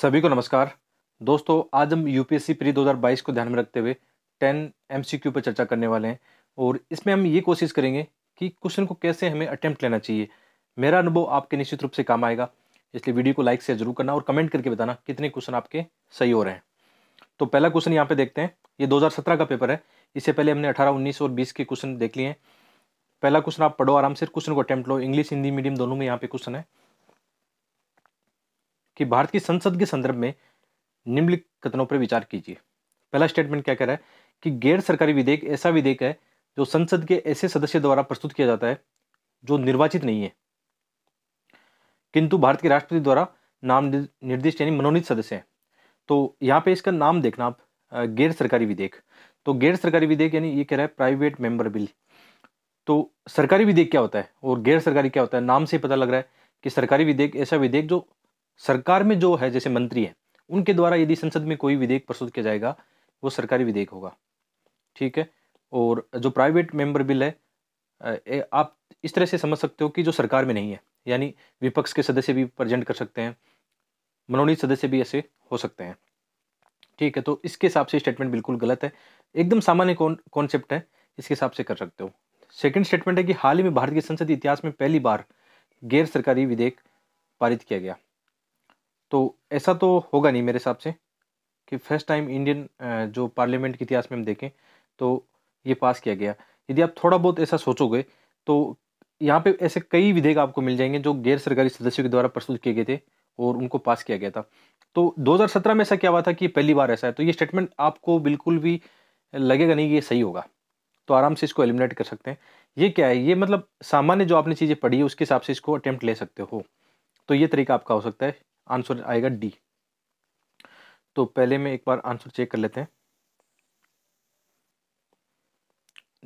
सभी को नमस्कार दोस्तों आज हम यूपीएससी प्री 2022 को ध्यान में रखते हुए 10 एमसीक्यू पर चर्चा करने वाले हैं और इसमें हम ये कोशिश करेंगे कि क्वेश्चन को कैसे हमें अटेम्प्ट लेना चाहिए मेरा अनुभव आपके निश्चित रूप से काम आएगा इसलिए वीडियो को लाइक शेयर जरूर करना और कमेंट करके बताना कितने क्वेश्चन आपके सही हो रहे हैं तो पहला क्वेश्चन यहाँ पे देखते हैं ये 2017 का पेपर है इससे पहले हमने 18, 19 और 20 के क्वेश्चन देख लिए हैं पहला क्वेश्चन आप पढ़ो आराम से क्वेश्चन को अटैम्प्ट लो इंग्लिश हिंदी मीडियम दोनों में यहाँ पे क्वेश्चन है कि भारत की संसद के संदर्भ में निम्नलिखित कथनों पर विचार कीजिए पहला स्टेटमेंट क्या कह रहा है कि गैर सरकारी विधेयक ऐसा विधेयक है जो संसद के ऐसे सदस्य द्वारा प्रस्तुत किया जाता है जो निर्वाचित नहीं है किंतु भारत के राष्ट्रपति द्वारा नाम निर्दिष्ट यानी मनोनीत सदस्य हैं तो यहाँ पे इसका नाम देखना आप गैर सरकारी विधेयक तो गैर सरकारी विधेयक यानी ये कह रहा है प्राइवेट मेंबर बिल तो सरकारी विधेयक क्या होता है और गैर सरकारी क्या होता है नाम से पता लग रहा है कि सरकारी विधेयक ऐसा विधेयक जो सरकार में जो है जैसे मंत्री हैं उनके द्वारा यदि संसद में कोई विधेयक प्रस्तुत किया जाएगा वो सरकारी विधेयक होगा ठीक है और जो प्राइवेट मेंबर बिल है आप इस तरह से समझ सकते हो कि जो सरकार में नहीं है यानी विपक्ष के सदस्य भी प्रजेंट कर सकते हैं मनोनीत सदस्य भी ऐसे हो सकते हैं ठीक है तो इसके हिसाब से स्टेटमेंट बिल्कुल गलत है एकदम सामान्य कॉन्सेप्ट है इसके हिसाब से कर सकते हो सेकंड स्टेटमेंट है कि हाल ही में भारत के संसदीय इतिहास में पहली बार गैर सरकारी विधेयक पारित किया गया तो ऐसा तो होगा नहीं मेरे हिसाब से कि फर्स्ट टाइम इंडियन जो पार्लियामेंट के इतिहास में हम देखें तो ये पास किया गया यदि आप थोड़ा बहुत ऐसा सोचोगे तो यहाँ पे ऐसे कई विधेयक आपको मिल जाएंगे जो गैर सरकारी सदस्यों के द्वारा प्रस्तुत किए गए थे और उनको पास किया गया था तो 2017 में ऐसा क्या हुआ था कि पहली बार ऐसा है तो ये स्टेटमेंट आपको बिल्कुल भी लगेगा नहीं कि ये सही होगा तो आराम से इसको एलिमिनेट कर सकते हैं ये क्या है ये मतलब सामान्य जो आपने चीज़ें पढ़ी है उसके हिसाब से इसको अटैम्प्ट ले सकते हो तो ये तरीका आपका हो सकता है आंसर आएगा डी तो पहले में एक बार आंसर चेक कर लेते हैं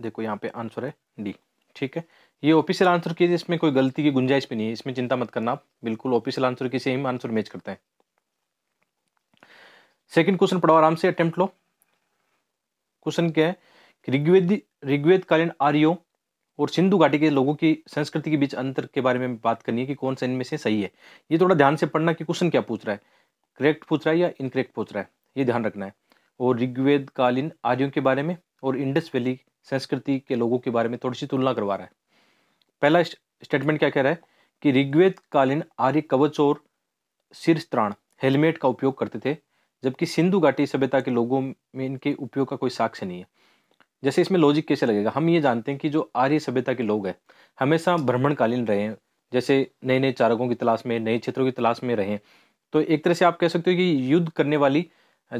देखो यहाँ पे आंसर है डी ठीक है ये ऑफिशियल आंसर कीजिए इसमें कोई गलती की गुंजाइश भी नहीं है इसमें चिंता मत करना आप बिल्कुल ऑफिशियल आंसर की सेम आंसर मैच करते हैं सेकंड क्वेश्चन पढ़ो आराम से अटेम्प्ट लो क्वेश्चन क्या है ऋग्वेद ऋग्वेद कालीन आर्यो और सिंधु घाटी के लोगों की संस्कृति के बीच अंतर के बारे में बात करनी है कि कौन सा इनमें से सही है ये थोड़ा ध्यान से पढ़ना कि क्वेश्चन क्या पूछ रहा है करेक्ट पूछ रहा है या इनकरेक्ट पूछ रहा है ये ध्यान रखना है और ऋग्वेद कालीन आर्यों के बारे में और इंडस वैली संस्कृति के लोगों के बारे में थोड़ी सी तुलना करवा रहा है पहला स्टेटमेंट क्या कह रहा है कि ऋग्वेद कालीन आर्य कवच और शीर्षत्राण हेलमेट का उपयोग करते थे जबकि सिंधु घाटी सभ्यता के लोगों में इनके उपयोग का कोई साक्ष्य नहीं है जैसे इसमें लॉजिक कैसे लगेगा हम ये जानते हैं कि जो आर्य सभ्यता के लोग हैं हमेशा भ्रमणकालीन रहे हैं जैसे नए नए चारकों की तलाश में नए क्षेत्रों की तलाश में रहे तो एक तरह से आप कह सकते हो कि युद्ध करने वाली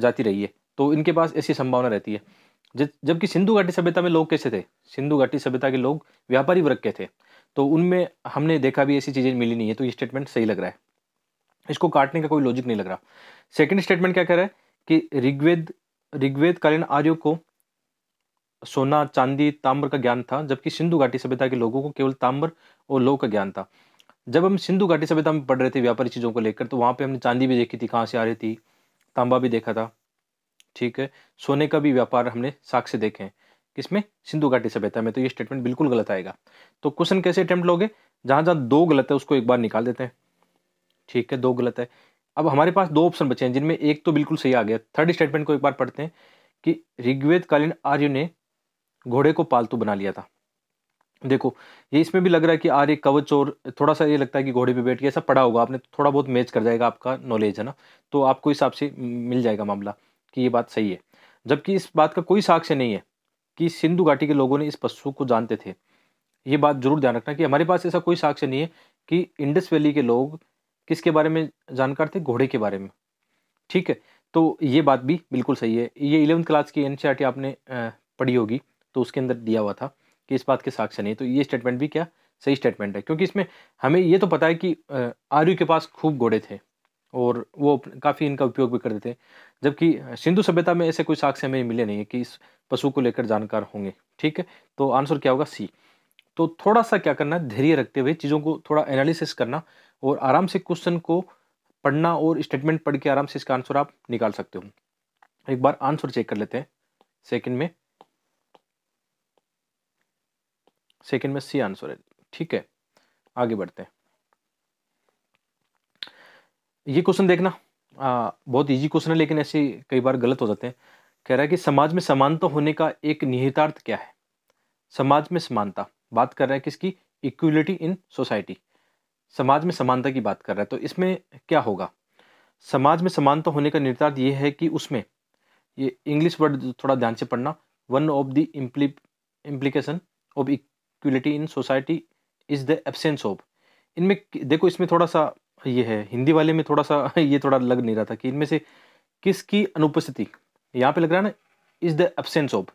जाति रही है तो इनके पास ऐसी संभावना रहती है जबकि सिंधु घाटी सभ्यता में लोग कैसे थे सिंधु घाटी सभ्यता के लोग व्यापारी वर्ग के थे तो उनमें हमने देखा भी ऐसी चीज़ें मिली नहीं है तो ये स्टेटमेंट सही लग रहा है इसको काटने का कोई लॉजिक नहीं लग रहा सेकेंड स्टेटमेंट क्या कह रहा है कि ऋग्वेद ऋग्वेद कालीन आर्यों को सोना चांदी ताम्र का ज्ञान था जबकि सिंधु घाटी सभ्यता के लोगों को केवल ताम्र और लोह का ज्ञान था जब हम सिंधु घाटी सभ्यता में पढ़ रहे थे व्यापारी चीज़ों को लेकर तो वहाँ पे हमने चांदी भी देखी थी कहाँ से आ रही थी तांबा भी देखा था ठीक है सोने का भी व्यापार हमने साक्ष्य देखे हैं किसमें सिंधु घाटी सभ्यता में तो ये स्टेटमेंट बिल्कुल गलत आएगा तो क्वेश्चन कैसे अटेम्प्ट लोगे जहाँ जहाँ दो गलत है उसको एक बार निकाल देते हैं ठीक है दो गलत है अब हमारे पास दो ऑप्शन बचे हैं जिनमें एक तो बिल्कुल सही आ गया थर्ड स्टेटमेंट को एक बार पढ़ते हैं कि ऋग्वेदकालीन आर्य ने घोड़े को पालतू बना लिया था देखो ये इसमें भी लग रहा है कि आर एक कवच और थोड़ा सा ये लगता है कि घोड़े पे बैठ के ऐसा पड़ा होगा आपने थोड़ा बहुत मैच कर जाएगा आपका नॉलेज है ना तो आपको हिसाब से मिल जाएगा मामला कि ये बात सही है जबकि इस बात का कोई साक्ष्य नहीं है कि सिंधु घाटी के लोगों ने इस पशु को जानते थे ये बात जरूर ध्यान रखना कि हमारे पास ऐसा कोई साक्ष्य नहीं है कि इंडस वैली के लोग किसके बारे में जानकार थे घोड़े के बारे में ठीक है तो ये बात भी बिल्कुल सही है ये इलेवंथ क्लास की एन e आपने पढ़ी होगी तो उसके अंदर दिया हुआ था कि इस बात के साक्ष्य नहीं तो ये स्टेटमेंट भी क्या सही स्टेटमेंट है क्योंकि इसमें हमें ये तो पता है कि आर्यू के पास खूब घोड़े थे और वो काफ़ी इनका उपयोग भी करते थे जबकि सिंधु सभ्यता में ऐसे कोई साक्ष्य हमें मिले नहीं है कि इस पशु को लेकर जानकार होंगे ठीक है तो आंसर क्या होगा सी तो थोड़ा सा क्या करना धैर्य रखते हुए चीज़ों को थोड़ा एनालिसिस करना और आराम से क्वेश्चन को पढ़ना और स्टेटमेंट पढ़ के आराम से इसका आंसर आप निकाल सकते हो एक बार आंसर चेक कर लेते हैं सेकंड में सेकेंड में सी आंसर है ठीक है आगे बढ़ते हैं ये क्वेश्चन देखना आ, बहुत इजी क्वेश्चन है लेकिन ऐसे कई बार गलत हो जाते हैं कह रहा है कि समाज में समानता होने का एक निहितार्थ क्या है समाज में समानता बात कर रहा है किसकी इक्वलिटी इन सोसाइटी समाज में समानता की बात कर रहा है तो इसमें क्या होगा समाज में समानता होने का निर्धारित ये है कि उसमें ये इंग्लिश वर्ड थोड़ा ध्यान से पढ़ना one of the impli implication of equality in society is the absence of इनमें देखो इसमें थोड़ा सा ये है हिंदी वाले में थोड़ा सा ये थोड़ा लग नहीं रहा था कि इनमें से किसकी अनुपस्थिति यहाँ पे लग रहा है ना इज़ द एबसेंस ऑफ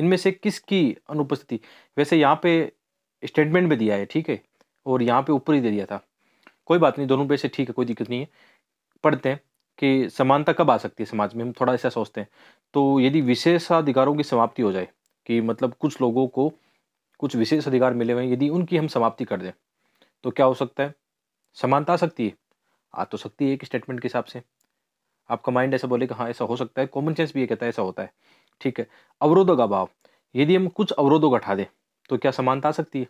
इनमें से किसकी अनुपस्थिति वैसे यहाँ पे स्टेटमेंट में दिया है ठीक है और यहाँ पे ऊपर ही दे दिया था कोई बात नहीं दोनों पे से ठीक है कोई दिक्कत नहीं है पढ़ते हैं कि समानता कब आ सकती है समाज में हम थोड़ा ऐसा सोचते हैं तो यदि विशेषाधिकारों की समाप्ति हो जाए कि मतलब कुछ लोगों को कुछ विशेष अधिकार मिले हुए हैं यदि उनकी हम समाप्ति कर दें तो क्या हो सकता है समानता आ सकती है आ तो सकती है एक स्टेटमेंट के हिसाब से आपका माइंड ऐसा बोले कि हाँ ऐसा हो सकता है कॉमन सेंस भी ये कहता है ऐसा होता है ठीक है अवरोधों का भाव यदि हम कुछ अवरोधों को हटा दें तो क्या समानता आ सकती है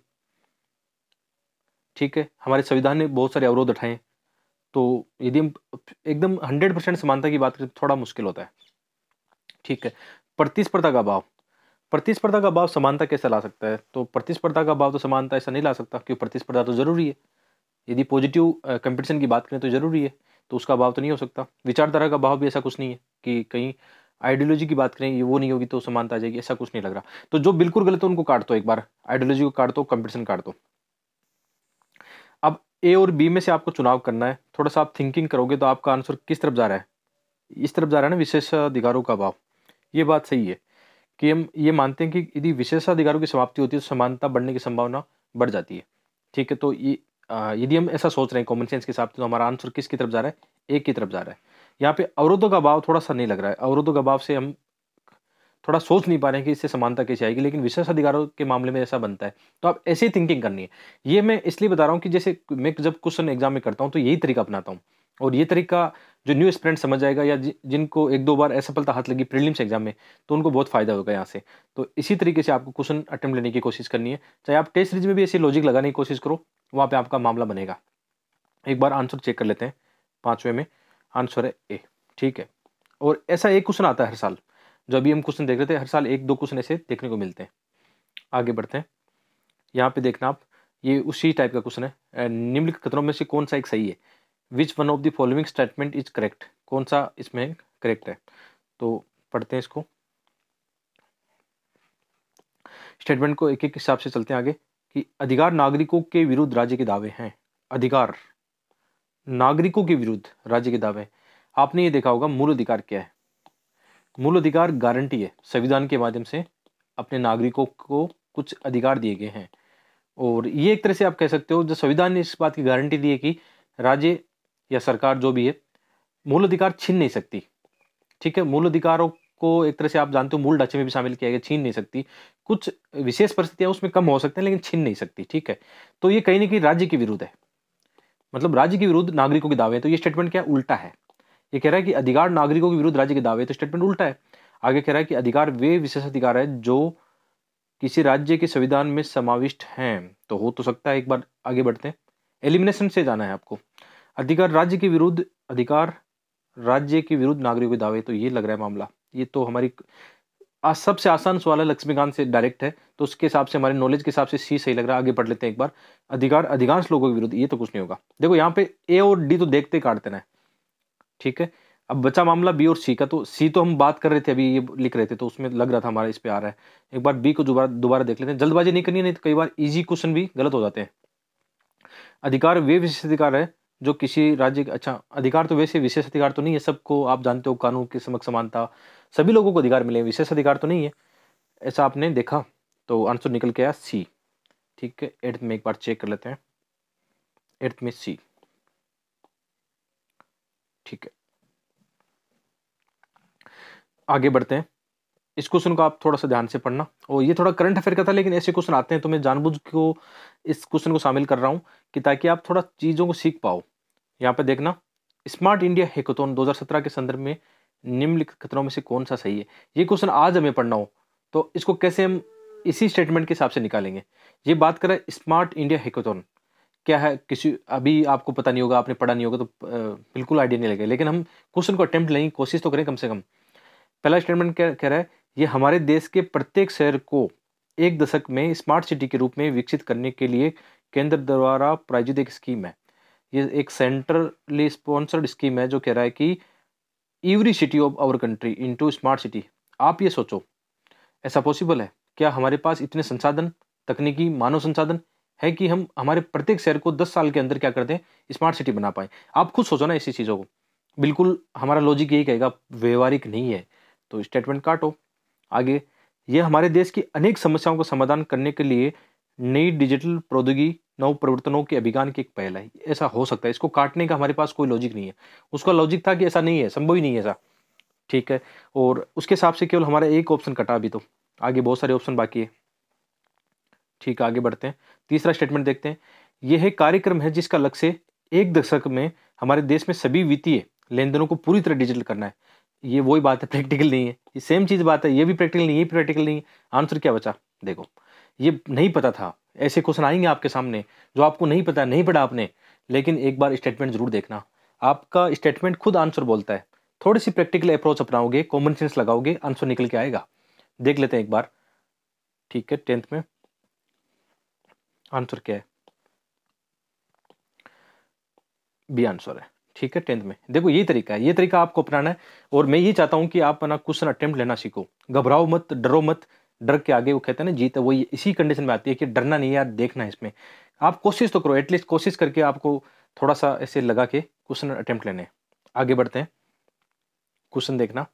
ठीक है हमारे संविधान ने बहुत सारे अवरोध उठाए तो यदि हम एकदम हंड्रेड परसेंट समानता की बात करें तो थोड़ा मुश्किल होता है ठीक है प्रतिस्पर्धा का भाव प्रतिस्पर्धा का भाव समानता कैसे ला सकता है तो प्रतिस्पर्धा का भाव तो समानता ऐसा नहीं ला सकता क्योंकि प्रतिस्पर्धा तो ज़रूरी है यदि पॉजिटिव कंपटीशन की बात करें तो ज़रूरी है तो उसका भाव तो नहीं हो सकता विचारधारा का भाव भी ऐसा कुछ नहीं है कि कहीं आइडियोलॉजी की बात करें वो नहीं होगी तो समानता आ जाएगी ऐसा कुछ नहीं लग रहा तो जो बिल्कुल गलत है उनको काट दो एक बार आइडियोलॉजी को काट दो कंपटीशन काट दो अब ए और बी में से आपको चुनाव करना है थोड़ा सा आप थिंकिंग करोगे तो आपका आंसर किस तरफ जा रहा है इस तरफ जा रहा है ना विशेष अधिकारों का भाव ये बात सही है कि हम ये मानते हैं कि यदि विशेषाधिकारों की समाप्ति होती है तो समानता बढ़ने की संभावना बढ़ जाती है ठीक है तो ये यदि हम ऐसा सोच रहे हैं कॉमन सेंस के हिसाब से तो हमारा आंसर किसकी तरफ जा रहा है एक की तरफ जा रहा है यहाँ पे अवरोधों का अभाव थोड़ा सा नहीं लग रहा है अवरोधों का भाव से हम थोड़ा सोच नहीं पा रहे हैं कि इससे समानता कैसे आएगी लेकिन विशेष अधिकारों के मामले में ऐसा बनता है तो आप ऐसी थिंकिंग करनी है ये मैं इसलिए बता रहा हूँ कि जैसे मैं जब क्वेश्चन एग्जाम में करता हूँ तो यही तरीका अपनाता हूँ और ये तरीका जो न्यू स्टूडेंट समझ जाएगा या जिनको एक दो बार असफलता हाथ लगी प्रीलिम्स एग्जाम में तो उनको बहुत फायदा होगा यहाँ से तो इसी तरीके से आपको क्वेश्चन अटैम्प्ट लेने की कोशिश करनी है चाहे आप टेस्ट सीरीज में भी ऐसी लॉजिक लगाने की कोशिश करो वहाँ पर आपका मामला बनेगा एक बार आंसर चेक कर लेते हैं पाँचवें में आंसर है ए ठीक है और ऐसा एक क्वेश्चन आता है हर साल जो अभी हम क्वेश्चन देख रहे थे हर साल एक दो क्वेश्चन ऐसे देखने को मिलते हैं आगे बढ़ते हैं यहाँ पे देखना आप ये उसी टाइप का क्वेश्चन है निम्नलिखित कथनों में से कौन सा एक सही है which one of the following statement is correct कौन सा इसमें करेक्ट है तो पढ़ते हैं इसको स्टेटमेंट को एक एक हिसाब से चलते हैं आगे कि अधिकार नागरिकों के विरुद्ध राज्य के दावे हैं अधिकार नागरिकों के विरुद्ध राज्य के दावे आपने ये देखा होगा मूल अधिकार क्या है मूल अधिकार गारंटी है संविधान के माध्यम से अपने नागरिकों को कुछ अधिकार दिए गए हैं और ये एक तरह से आप कह सकते हो जो संविधान ने इस बात की गारंटी दी है कि राज्य या सरकार जो भी है मूल अधिकार छीन नहीं सकती ठीक है मूल अधिकारों को एक तरह से आप जानते हो मूल ढांचे में भी शामिल किया गया छीन नहीं सकती कुछ विशेष परिस्थितियाँ उसमें कम हो सकते हैं लेकिन छीन नहीं सकती ठीक है तो ये कहीं ना कहीं राज्य के विरुद्ध है मतलब राज्य के विरुद्ध नागरिकों के दावे हैं तो ये स्टेटमेंट क्या उल्टा है ये कह रहा है कि अधिकार नागरिकों के विरुद्ध राज्य के दावे तो स्टेटमेंट उल्टा है आगे कह रहा है कि अधिकार वे विशेष अधिकार है जो किसी राज्य के संविधान में समाविष्ट हैं तो हो तो सकता है एक बार आगे बढ़ते हैं एलिमिनेशन से जाना है आपको अधिकार राज्य के विरुद्ध अधिकार राज्य के विरुद्ध नागरिकों के दावे तो ये लग रहा है मामला ये तो हमारी आज सबसे आसान सवाल है लक्ष्मीकांत से डायरेक्ट है तो उसके हिसाब से हमारे नॉलेज के हिसाब से सी सही लग रहा है आगे पढ़ लेते हैं एक बार अधिकार अधिकांश लोगों के विरुद्ध ये तो कुछ नहीं होगा देखो यहाँ पे ए और डी तो देखते काटते ना ठीक है अब बचा मामला बी और सी का तो सी तो हम बात कर रहे थे अभी ये लिख रहे थे तो उसमें लग रहा था हमारा इस पर आ रहा है एक बार बी को दोबारा दोबारा देख लेते हैं जल्दबाजी नहीं करनी है नहीं तो कई बार ईजी क्वेश्चन भी गलत हो जाते हैं अधिकार वे विशेष अधिकार है जो किसी राज्य अच्छा अधिकार तो वैसे विशेष अधिकार तो नहीं है सबको आप जानते हो कानून के समक्ष समानता सभी लोगों को अधिकार मिले विशेष अधिकार तो नहीं है ऐसा आपने देखा तो आंसर निकल के आया सी ठीक है एट्थ में एक बार चेक कर लेते हैं एट्थ में सी ठीक है आगे बढ़ते हैं इस क्वेश्चन को आप थोड़ा सा ध्यान से पढ़ना और ये थोड़ा करंट अफेयर का था लेकिन ऐसे क्वेश्चन आते हैं तो मैं जानबूझ को इस क्वेश्चन को शामिल कर रहा हूँ कि ताकि आप थोड़ा चीज़ों को सीख पाओ यहाँ पर देखना स्मार्ट इंडिया हजार 2017 के संदर्भ में निम्नलिखित खतरों में से कौन सा सही है ये क्वेश्चन आज हमें पढ़ना हो तो इसको कैसे हम इसी स्टेटमेंट के हिसाब से निकालेंगे ये बात करें स्मार्ट इंडिया हेकोथोन क्या है किसी अभी आपको पता नहीं होगा आपने पढ़ा नहीं होगा तो बिल्कुल आइडिया नहीं लगेगा लेकिन हम क्वेश्चन को अटैम्प्ट लेंगे कोशिश तो करें कम से कम पहला स्टेटमेंट क्या कह रहा है ये हमारे देश के प्रत्येक शहर को एक दशक में स्मार्ट सिटी के रूप में विकसित करने के लिए केंद्र द्वारा प्रायोजित एक स्कीम है ये एक सेंट्रली स्पॉन्सर्ड स्कीम है जो कह रहा है कि every city of our country into smart city आप ये सोचो ऐसा पॉसिबल है क्या हमारे पास इतने संसाधन तकनीकी मानव संसाधन है कि हम हमारे प्रत्येक शहर को दस साल के अंदर क्या कर दें स्मार्ट सिटी बना पाएँ आप खुद सोचो ना ऐसी चीज़ों को बिल्कुल हमारा लॉजिक यही कहेगा व्यवहारिक नहीं है तो स्टेटमेंट काटो आगे ये हमारे देश की अनेक समस्याओं का समाधान करने के लिए नई डिजिटल प्रौद्योगिकी नव प्रवर्तनों के अभियान की एक पहल है ऐसा हो सकता है इसको काटने का हमारे पास कोई लॉजिक नहीं है उसका लॉजिक था कि ऐसा नहीं है संभव ही नहीं है ऐसा ठीक है और उसके हिसाब से केवल हमारा एक ऑप्शन कटा अभी तो आगे बहुत सारे ऑप्शन बाकी है ठीक आगे बढ़ते हैं तीसरा स्टेटमेंट देखते हैं यह है कार्यक्रम है जिसका लक्ष्य एक दशक में हमारे देश में सभी वित्तीय लेन देनों को पूरी तरह डिजिटल करना है ये वही बात है प्रैक्टिकल नहीं है ये सेम चीज़ बात है ये भी प्रैक्टिकल नहीं ये प्रैक्टिकल नहीं है आंसर क्या बचा देखो ये नहीं पता था ऐसे क्वेश्चन आएंगे आपके सामने जो आपको नहीं पता नहीं पढ़ा आपने लेकिन एक बार स्टेटमेंट जरूर देखना आपका स्टेटमेंट खुद आंसर बोलता है थोड़ी सी प्रैक्टिकल अप्रोच अपनाओगे कॉमन सेंस लगाओगे आंसर निकल के आएगा देख लेते हैं एक बार ठीक है टेंथ में आंसर क्या है बी आंसर है ठीक है टेंथ में देखो यही तरीका है ये तरीका आपको अपनाना है और मैं ये चाहता हूं कि आप ना क्वेश्चन अटेम्प्ट लेना सीखो घबराओ मत डरो मत डर के आगे वो कहते हैं ना जीत वही इसी कंडीशन में आती है कि डरना नहीं यार देखना है इसमें आप कोशिश तो करो एटलीस्ट कोशिश करके आपको थोड़ा सा ऐसे लगा के क्वेश्चन अटेम्प्ट लेने आगे बढ़ते हैं क्वेश्चन देखना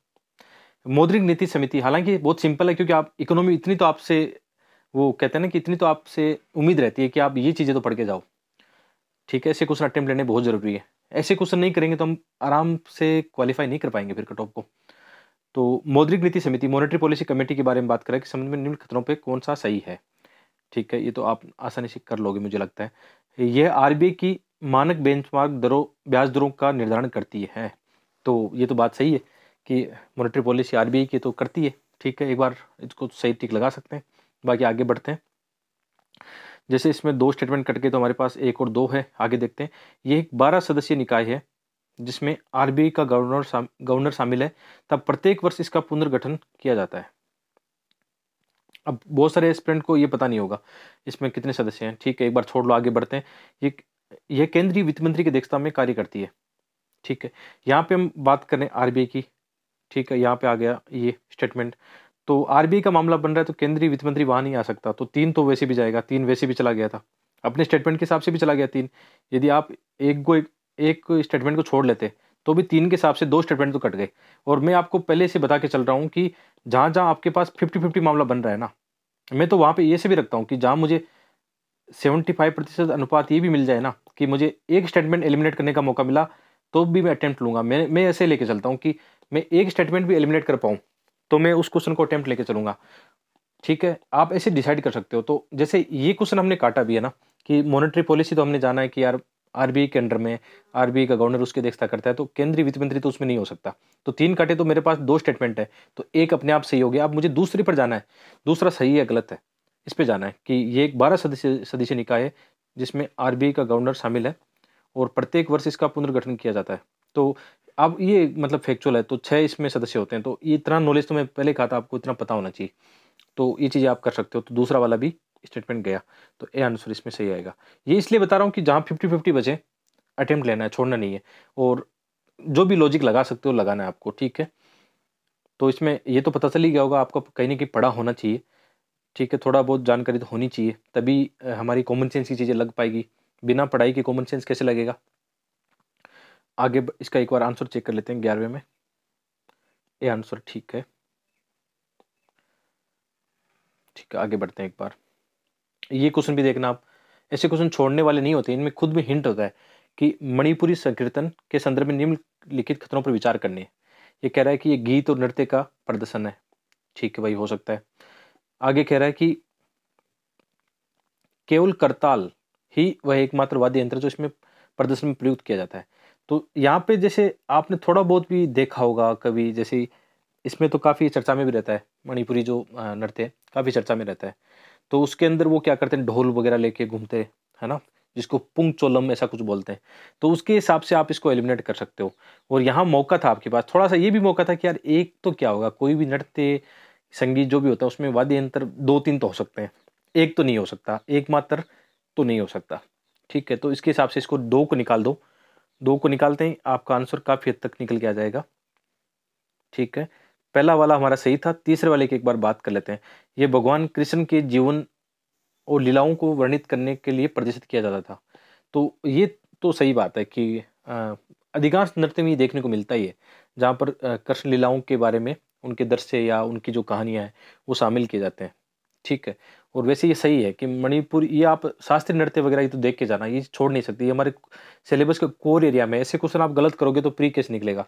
मौद्रिक नीति समिति हालांकि बहुत सिंपल है क्योंकि आप इकोनॉमी इतनी तो आपसे वो कहते हैं ना कि इतनी तो आपसे उम्मीद रहती है कि आप ये चीज़ें तो पढ़ के जाओ ठीक है ऐसे क्वेश्चन अटैम्प्ट लेने बहुत ज़रूरी है ऐसे क्वेश्चन नहीं करेंगे तो हम आराम से क्वालिफाई नहीं कर पाएंगे फिर कटॉप को तो मौद्रिक नीति समिति मॉनेटरी पॉलिसी कमेटी के बारे में बात करें कि समझ में निम्न खतरों पर कौन सा सही है ठीक है ये तो आप आसानी से कर लोगे मुझे लगता है यह आर की मानक बेंचमार्क दरों ब्याज दरों का निर्धारण करती है तो ये तो बात सही है कि मॉनेटरी पॉलिसी आर की तो करती है ठीक है एक बार इसको सही टिक लगा सकते हैं बाकी आगे बढ़ते हैं जैसे इसमें दो स्टेटमेंट कट के तो हमारे पास एक और दो है आगे देखते हैं ये एक बारह सदस्यीय निकाय है जिसमें आरबीआई का गवर्नर गवर्नर शामिल है तब प्रत्येक वर्ष इसका पुनर्गठन किया जाता है अब बहुत सारे स्टूडेंट को ये पता नहीं होगा इसमें कितने सदस्य हैं ठीक है एक बार छोड़ लो आगे बढ़ते हैं ये यह केंद्रीय वित्त मंत्री की अध्यक्षता में कार्य करती है ठीक है यहाँ पे हम बात करें आरबीआई की ठीक है यहाँ पे आ गया ये स्टेटमेंट तो आरबीआई का मामला बन रहा है तो केंद्रीय वित्त मंत्री वहाँ नहीं आ सकता तो तीन तो वैसे भी जाएगा तीन वैसे भी चला गया था अपने स्टेटमेंट के हिसाब से भी चला गया तीन यदि आप एक को एक स्टेटमेंट को छोड़ लेते तो भी तीन के हिसाब से दो स्टेटमेंट तो कट गए और मैं आपको पहले से बता के चल रहा हूँ कि जहाँ जहाँ आपके पास फिफ्टी फिफ्टी मामला बन रहा है ना मैं तो वहाँ पे ये से भी रखता हूँ कि जहाँ मुझे सेवेंटी फाइव प्रतिशत अनुपात ये भी मिल जाए ना कि मुझे एक स्टेटमेंट एलिमिनेट करने का मौका मिला तो भी मैं अटैम्प्ट लूँगा मैं मैं ऐसे लेके चलता हूँ कि मैं एक स्टेटमेंट भी एलिमिनेट कर पाऊँ तो मैं उस क्वेश्चन को अटैम्प्ट लेके चलूँगा ठीक है आप ऐसे डिसाइड कर सकते हो तो जैसे ये क्वेश्चन हमने काटा भी है ना कि मॉनेटरी पॉलिसी तो हमने जाना है कि यार आरबीआई के अंडर में आरबीआई का गवर्नर उसकी देखता करता है तो केंद्रीय वित्त मंत्री तो उसमें नहीं हो सकता तो तीन काटे तो मेरे पास दो स्टेटमेंट है तो एक अपने आप सही हो गया अब मुझे दूसरे पर जाना है दूसरा सही है गलत है इस पर जाना है कि ये एक बारह सदस्य सदस्य निकाय है जिसमें आई का गवर्नर शामिल है और प्रत्येक वर्ष इसका पुनर्गठन किया जाता है तो अब ये मतलब फैक्चुअल है तो छः इसमें सदस्य होते हैं तो ये इतना नॉलेज तो मैं पहले कहा था आपको इतना पता होना चाहिए तो ये चीज़ें आप कर सकते हो तो दूसरा वाला भी स्टेटमेंट गया तो ए आंसर इसमें सही आएगा ये इसलिए बता रहा हूँ कि जहाँ फिफ्टी फिफ्टी बचे अटैम्प्ट लेना है छोड़ना नहीं है और जो भी लॉजिक लगा सकते हो लगाना है आपको ठीक है तो इसमें ये तो पता चल ही गया होगा आपको कहीं ना कहीं पढ़ा होना चाहिए ठीक है थोड़ा बहुत जानकारी तो होनी चाहिए तभी हमारी कॉमन सेंस की चीज़ें लग पाएगी बिना पढ़ाई के कॉमन सेंस कैसे लगेगा आगे इसका एक बार आंसर चेक कर लेते हैं ग्यारहवें में ये आंसर ठीक है ठीक है आगे बढ़ते हैं एक बार ये क्वेश्चन भी देखना आप ऐसे क्वेश्चन छोड़ने वाले नहीं होते इनमें खुद में हिंट होता है कि मणिपुरी संकीर्तन के संदर्भ में निम्नलिखित खतरों पर विचार करने है ये कह रहा है कि ये गीत और नृत्य का प्रदर्शन है ठीक है भाई हो सकता है आगे कह रहा है कि केवल करताल ही वह एकमात्र वाद्य यंत्र जो इसमें प्रदर्शन में प्रयुक्त किया जाता है तो यहाँ पे जैसे आपने थोड़ा बहुत भी देखा होगा कभी जैसे इसमें तो काफ़ी चर्चा में भी रहता है मणिपुरी जो नृत्य है काफ़ी चर्चा में रहता है तो उसके अंदर वो क्या करते हैं ढोल वगैरह लेके घूमते है ना जिसको पुंग चोलम ऐसा कुछ बोलते हैं तो उसके हिसाब से आप इसको एलिमिनेट कर सकते हो और यहाँ मौका था आपके पास थोड़ा सा ये भी मौका था कि यार एक तो क्या होगा कोई भी नृत्य संगीत जो भी होता है उसमें वाद्य यंत्र दो तीन तो हो सकते हैं एक तो नहीं हो सकता एक मात्र तो नहीं हो सकता ठीक है तो इसके हिसाब से इसको दो को निकाल दो दो को निकालते हैं आपका आंसर काफ़ी हद तक निकल के आ जाएगा ठीक है पहला वाला हमारा सही था तीसरे वाले की एक बार बात कर लेते हैं ये भगवान कृष्ण के जीवन और लीलाओं को वर्णित करने के लिए प्रदर्शित किया जाता था तो ये तो सही बात है कि अधिकांश नृत्य में ये देखने को मिलता ही है जहाँ पर कृष्ण लीलाओं के बारे में उनके दृश्य या उनकी जो कहानियाँ हैं वो शामिल किए जाते हैं ठीक है और वैसे ये सही है कि मणिपुर ये आप शास्त्रीय नृत्य वगैरह ये तो देख के जाना ये छोड़ नहीं सकती ये हमारे सिलेबस के कोर एरिया में ऐसे क्वेश्चन आप गलत करोगे तो प्री केस निकलेगा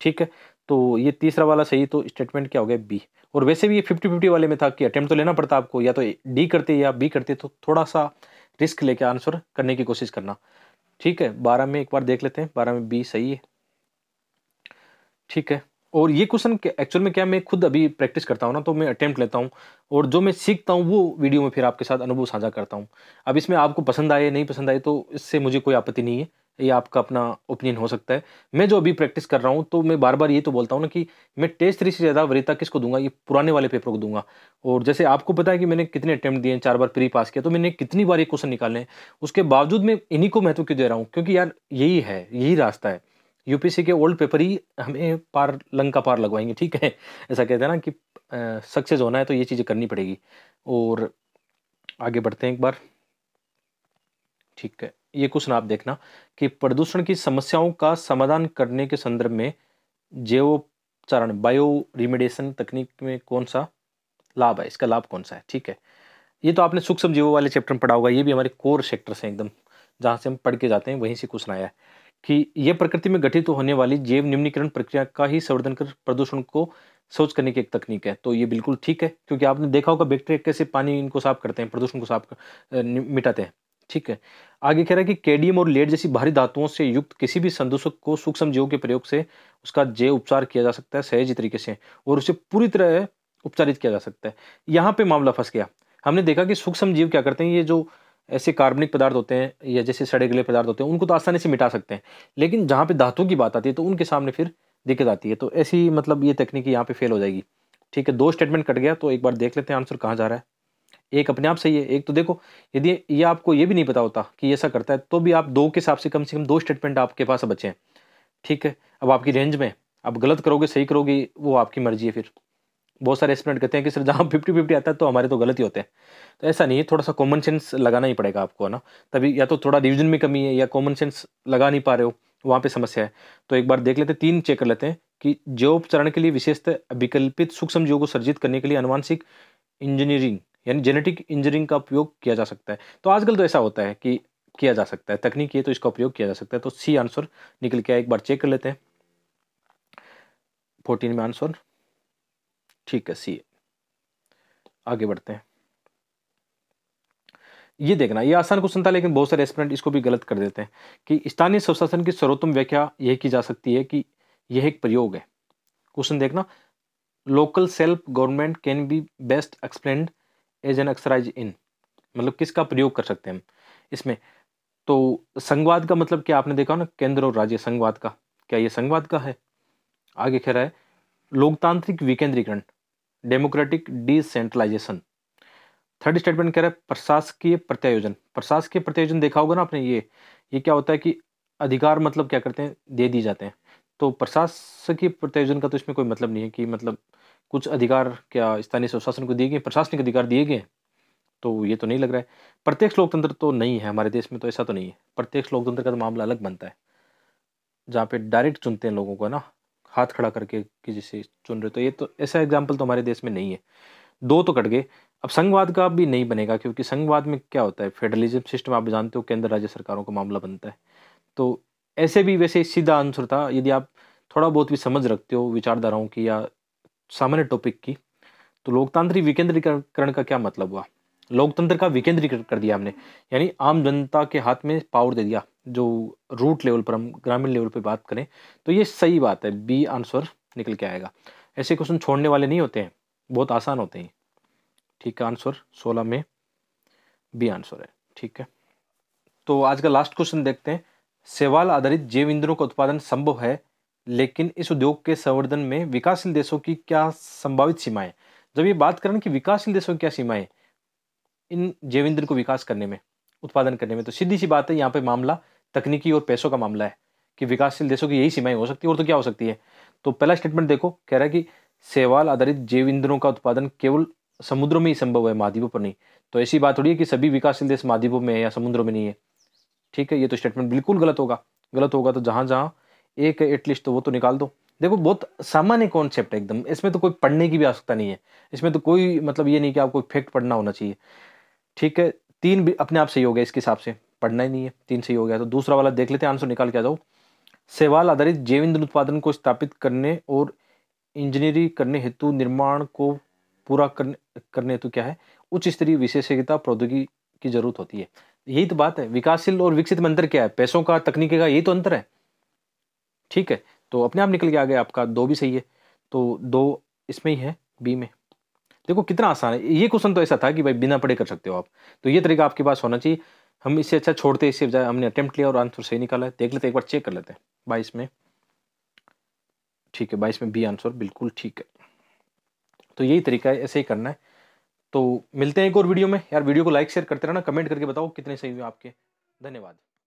ठीक है तो ये तीसरा वाला सही तो स्टेटमेंट क्या हो गया बी और वैसे भी ये फिफ्टी फिफ्टी वाले में था कि अटैम्प्ट तो लेना पड़ता आपको या तो डी करते या बी करते तो थोड़ा सा रिस्क लेके आंसर करने की कोशिश करना ठीक है बारह में एक बार देख लेते हैं बारह में बी सही है ठीक है और ये क्वेश्चन एक्चुअल में क्या मैं खुद अभी प्रैक्टिस करता हूँ ना तो मैं अटैम्प्ट लेता हूँ और जो मैं सीखता हूँ वो वीडियो में फिर आपके साथ अनुभव साझा करता हूँ अब इसमें आपको पसंद आए नहीं पसंद आए तो इससे मुझे कोई आपत्ति नहीं है ये आपका अपना ओपिनियन हो सकता है मैं जो अभी प्रैक्टिस कर रहा हूँ तो मैं बार बार ये तो बोलता हूँ ना कि मैं टेस्ट थ्री से ज़्यादा वरीता किसको दूंगा ये पुराने वाले पेपर को दूंगा और जैसे आपको पता है कि मैंने कितने अटैम्प्ट दिए हैं चार बार प्री पास किया तो मैंने कितनी बार ये क्वेश्चन निकाले हैं उसके बावजूद मैं इन्हीं को महत्व क्यों दे रहा हूँ क्योंकि यार यही है यही रास्ता है यूपीसी के ओल्ड पेपर ही हमें पार लंग का पार लगवाएंगे ठीक है ऐसा कहते हैं ना कि सक्सेस होना है तो ये चीज़ें करनी पड़ेगी और आगे बढ़ते हैं एक बार ठीक है ये क्वेश्चन आप देखना कि प्रदूषण की समस्याओं का समाधान करने के संदर्भ में जैवोपचारण बायो रिमेडिएशन तकनीक में कौन सा लाभ है इसका लाभ कौन सा है ठीक है ये तो आपने सूक्ष्म जीवों वाले चैप्टर में पढ़ा होगा ये भी हमारे कोर सेक्टर से एकदम जहाँ से हम पढ़ के जाते हैं वहीं से क्वेश्चन आया है कि यह प्रकृति में गठित होने वाली जैव निम्नीकरण प्रक्रिया का ही संवर्धन कर प्रदूषण को सोच करने की एक तकनीक है तो ये बिल्कुल ठीक है क्योंकि आपने देखा होगा बैक्टीरिया कैसे पानी इनको साफ करते हैं प्रदूषण को साफ मिटाते हैं ठीक है आगे कह रहा है कि केडियम और लेड जैसी भारी धातुओं से युक्त किसी भी संदूषक को सूक्ष्म जीवों के प्रयोग से उसका जैव उपचार किया जा सकता है सहज तरीके से और उसे पूरी तरह उपचारित किया जा सकता है यहाँ पे मामला फंस गया हमने देखा कि सूक्ष्म जीव क्या करते हैं ये जो ऐसे कार्बनिक पदार्थ होते हैं या जैसे सड़े गले पदार्थ होते हैं उनको तो आसानी से मिटा सकते हैं लेकिन जहाँ पे धातु की बात आती है तो उनके सामने फिर दिक्कत आती है तो ऐसी मतलब ये तकनीकी यहाँ पे फेल हो जाएगी ठीक है दो स्टेटमेंट कट गया तो एक बार देख लेते हैं आंसर कहाँ जा रहा है एक अपने आप सही है एक तो देखो यदि ये आपको ये भी नहीं पता होता कि ऐसा करता है तो भी आप दो के हिसाब से कम से कम दो स्टेटमेंट आपके पास बचे हैं ठीक है अब आपकी रेंज में आप गलत करोगे सही करोगे वो आपकी मर्जी है फिर बहुत सारे स्टूडेंट कहते हैं कि सर जहाँ फिफ्टी फिफ्टी आता है तो हमारे तो गलत ही होते हैं तो ऐसा नहीं है थोड़ा सा कॉमन सेंस लगाना ही पड़ेगा आपको है ना तभी या तो थोड़ा रिविजन में कमी है या कॉमन सेंस लगा नहीं पा रहे हो वहाँ पे समस्या है तो एक बार देख लेते हैं तीन चेक कर लेते हैं कि चरण के लिए विशेषतः विकल्पित सूक्ष्म जीवों को सर्जित करने के लिए अनुवांशिक इंजीनियरिंग यानी जेनेटिक इंजीनियरिंग का उपयोग किया जा सकता है तो आजकल तो ऐसा होता है कि किया जा सकता है तकनीक है तो इसका उपयोग किया जा सकता है तो सी आंसर निकल के एक बार चेक कर लेते हैं फोर्टीन में आंसर ठीक है सी आगे बढ़ते हैं ये देखना ये आसान क्वेश्चन था लेकिन बहुत सारे एस्पिरेंट इसको भी गलत कर देते हैं कि स्थानीय स्वशासन की सर्वोत्तम व्याख्या यह की जा सकती है कि यह एक प्रयोग है क्वेश्चन देखना local self government can be best explain as an exercise in मतलब किसका प्रयोग कर सकते हैं हम इसमें तो संघवाद का मतलब क्या आपने देखा ना केंद्र और राज्य संघवाद का क्या ये संघवाद का है आगे कह रहा है लोकतांत्रिक विकेंद्रीकरण डेमोक्रेटिक डिसेंट्रलाइजेशन थर्ड स्टेटमेंट कह रहा है प्रशासकीय प्रत्यायोजन प्रशासकीय प्रत्यायोजन देखा होगा ना आपने ये ये क्या होता है कि अधिकार मतलब क्या करते हैं दे दिए जाते हैं तो प्रशासकीय प्रत्यायोजन का तो इसमें कोई मतलब नहीं है कि मतलब कुछ अधिकार क्या स्थानीय स्वशासन को दिए गए प्रशासनिक अधिकार दिए गए तो ये तो नहीं लग रहा है प्रत्यक्ष लोकतंत्र तो नहीं है हमारे देश में तो ऐसा तो नहीं है प्रत्यक्ष लोकतंत्र का तो मामला अलग बनता है जहाँ पे डायरेक्ट चुनते हैं लोगों को ना हाथ खड़ा करके किसी से चुन रहे तो ये तो ऐसा एग्जाम्पल तो हमारे देश में नहीं है दो तो कट गए अब संघवाद का भी नहीं बनेगा क्योंकि संघवाद में क्या होता है फेडरलिज्म सिस्टम आप जानते हो केंद्र राज्य सरकारों का मामला बनता है तो ऐसे भी वैसे सीधा आंसर था यदि आप थोड़ा बहुत भी समझ रखते हो विचारधाराओं की या सामान्य टॉपिक की तो लोकतांत्रिक विकेंद्रीकरण का क्या मतलब हुआ लोकतंत्र का विकेंद्रीकरण कर दिया हमने यानी आम जनता के हाथ में पावर दे दिया जो रूट लेवल पर हम ग्रामीण लेवल पर बात करें तो ये सही बात है बी आंसर निकल के आएगा ऐसे क्वेश्चन छोड़ने वाले नहीं होते हैं बहुत आसान होते हैं ठीक है आंसर सोलह में बी आंसर है ठीक है तो आज का लास्ट क्वेश्चन देखते हैं सेवाल आधारित जैव इंधनों का उत्पादन संभव है लेकिन इस उद्योग के संवर्धन में विकासशील देशों की क्या संभावित सीमाएं जब ये बात करें कि विकासशील देशों की क्या सीमाएं इन जैव इंधन को विकास करने में उत्पादन करने में तो सीधी सी बात है यहाँ पे मामला तकनीकी और पैसों का मामला है कि विकासशील देशों की यही सीमाएं हो सकती है और तो क्या हो सकती है तो पहला स्टेटमेंट देखो कह रहा है कि सेवाल आधारित जैव ईंधनों का उत्पादन केवल समुद्र में ही संभव है महाद्वीपों पर नहीं तो ऐसी बात हो रही है कि सभी विकासशील देश महाद्वीपों में है या समुद्रों में नहीं है ठीक है ये तो स्टेटमेंट बिल्कुल गलत होगा गलत होगा तो जहाँ जहाँ एक एटलीस्ट तो वो तो निकाल दो देखो बहुत सामान्य कॉन्सेप्ट है एकदम इसमें तो कोई पढ़ने की भी आवश्यकता नहीं है इसमें तो कोई मतलब ये नहीं कि आपको फैक्ट पढ़ना होना चाहिए ठीक है तीन भी अपने आप सही हो गया इसके हिसाब से पढ़ना ही नहीं है तीन सही हो गया तो दूसरा वाला देख लेते हैं आंसर निकाल के आ जाओ सेवाल आधारित जैव ईंधन उत्पादन को स्थापित करने और इंजीनियरिंग करने हेतु निर्माण को पूरा करने करने हेतु क्या है उच्च स्तरीय विशेषज्ञता प्रौद्योगिकी की जरूरत होती है यही तो बात है विकासशील और विकसित में अंतर क्या है पैसों का तकनीकी का यही तो अंतर है ठीक है तो अपने आप निकल के आ गया आपका दो भी सही है तो दो इसमें ही है बी में देखो कितना आसान है ये क्वेश्चन तो ऐसा था कि भाई बिना पढ़े कर सकते हो आप तो ये तरीका आपके पास होना चाहिए हम इससे अच्छा छोड़ते इससे बजाय हमने अटेम्प्ट लिया और आंसर सही निकाला है देख लेते एक बार चेक कर लेते हैं बाईस में ठीक है बाईस में बी आंसर बिल्कुल ठीक है तो यही तरीका है ऐसे ही करना है तो मिलते हैं एक और वीडियो में यार वीडियो को लाइक शेयर करते रहना कमेंट करके बताओ कितने सही हुए आपके धन्यवाद